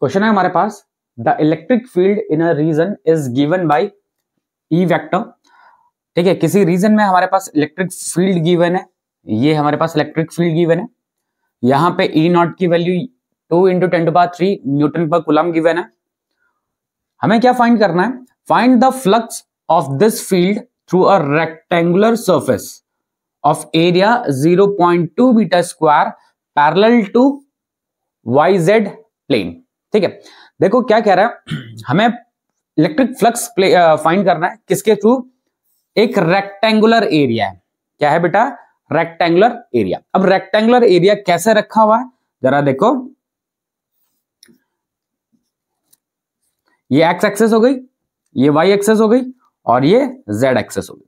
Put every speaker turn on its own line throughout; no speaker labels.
question है हमारे पास the electric field in a region is given by E vector ठीक है किसी रीजन में हमारे पास इलेक्ट्रिक फील्ड गिवन है ये हमारे पास इलेक्ट्रिक फील्ड गिवन है यहाँ पे ई e नॉट की value two into ten to power three newton per coulomb given है हमें क्या फाइंड करना है find the flux of this field through a rectangular surface of area 0.2 metre square parallel to Y Z plane ठीक है देखो क्या कह रहा है हमें इलेक्ट्रिक फ्लक्स फाइंड करना है किसके थ्रू एक रेक्टेंगुलर एरिया है क्या है बेटा रेक्टेंगुलर एरिया अब रेक्टेंगुलर एरिया कैसे रखा हुआ है जरा देखो ये एक्स एक्सेस हो गई ये वाई एक्सेस हो गई और ये जेड एक्सेस हो गई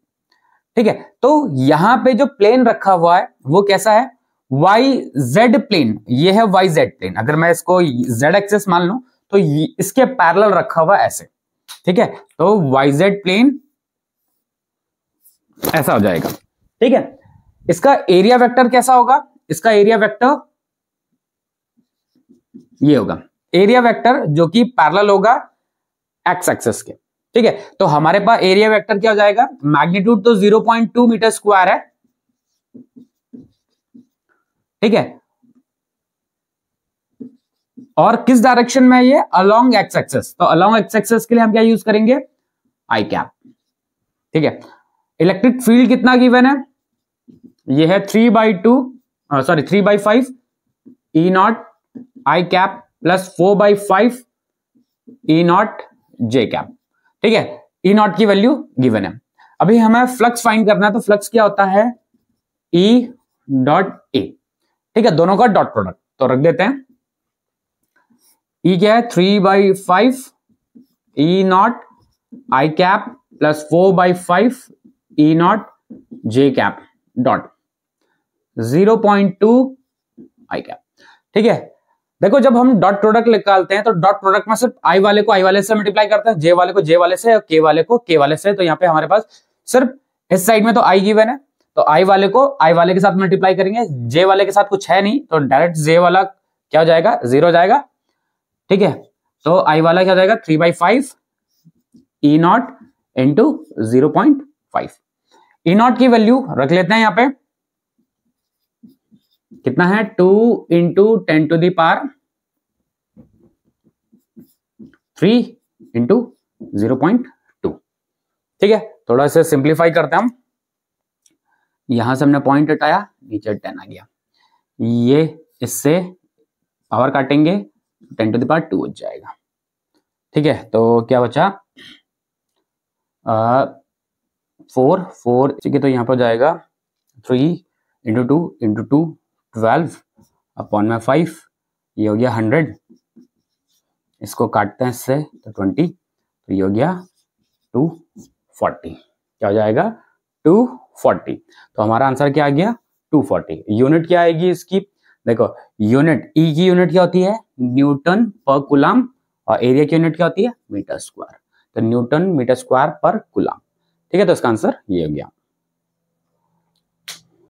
ठीक है तो यहां पे जो प्लेन रखा हुआ है वो कैसा है वाई जेड प्लेन ये है वाई जेड प्लेन अगर मैं इसको जेड एक्सेस मान लू तो इसके पैरल रखा हुआ ऐसे ठीक है तो वाई जेड प्लेन ऐसा हो जाएगा ठीक है इसका एरिया वेक्टर कैसा होगा इसका एरिया वेक्टर ये होगा एरिया वेक्टर जो कि पैरल होगा एक्स एक्सेस के ठीक है तो हमारे पास एरिया वेक्टर क्या हो जाएगा मैग्नीट्यूड तो 0.2 मीटर स्क्वायर है ठीक है और किस डायरेक्शन में ये अलोंग एक्स एक्सेस तो अलोंग एक्स एक्सेस के लिए हम क्या यूज करेंगे आई कैप ठीक है इलेक्ट्रिक फील्ड कितना गिवन है ये है three by two sorry three by five E naught I cap plus four by five E naught J cap ठीक है ई e नॉट की वैल्यू गिवन है अभी हमें फ्लक्स फाइंड करना है तो फ्लक्स क्या होता है ई डॉट ए ठीक है दोनों का डॉट प्रोडक्ट तो रख देते हैं ई e क्या है three by five E naught I cap plus four by five E naught J cap dot zero point two I cap ठीक है देखो जब हम डॉट प्रोडक्ट निकालते हैं तो डॉट प्रोडक्ट में सिर्फ आई वाले को आई वाले से मल्टीप्लाई करते हैं जे वाले को जे वाले से और के वाले को के वाले से तो यहाँ पे हमारे पास सिर्फ इस साइड में तो आई गिवन है तो आई वाले को आई वाले के साथ मल्टीप्लाई करेंगे जे वाले के साथ कुछ है नहीं तो डायरेक्ट जे वाला क्या हो जाएगा जीरो जाएगा ठीक है तो आई वाला क्या हो जाएगा three by five E naught into zero point five E naught की वैल्यू रख लेते हैं यहां पे कितना है टू इंटू टेन टू दार three into zero point two ठीक है थोड़ा सा सिंप्लीफाई करते हैं हम यहां से हमने पॉइंट हटाया नीचे टेन आ गया ये इससे पावर काटेंगे टेन टू दावर टू हो जाएगा ठीक है तो क्या बचा फोर फोर ठीक है तो यहां पर जाएगा three into two into two twelve upon में फाइव ये हो गया हंड्रेड इसको काटते हैं इससे तो ट्वेंटी तो ये हो गया टू फोर्टी क्या हो जाएगा टू फोर्टी तो हमारा आंसर क्या आ गया टू फोर्टी यूनिट क्या आएगी इसकी देखो यूनिट ई e की यूनिट क्या होती है न्यूटन पर कुलाम और एरिया की यूनिट क्या होती है मीटर स्क्वायर तो newton metre square per coulomb ठीक है तो इसका आंसर ये हो गया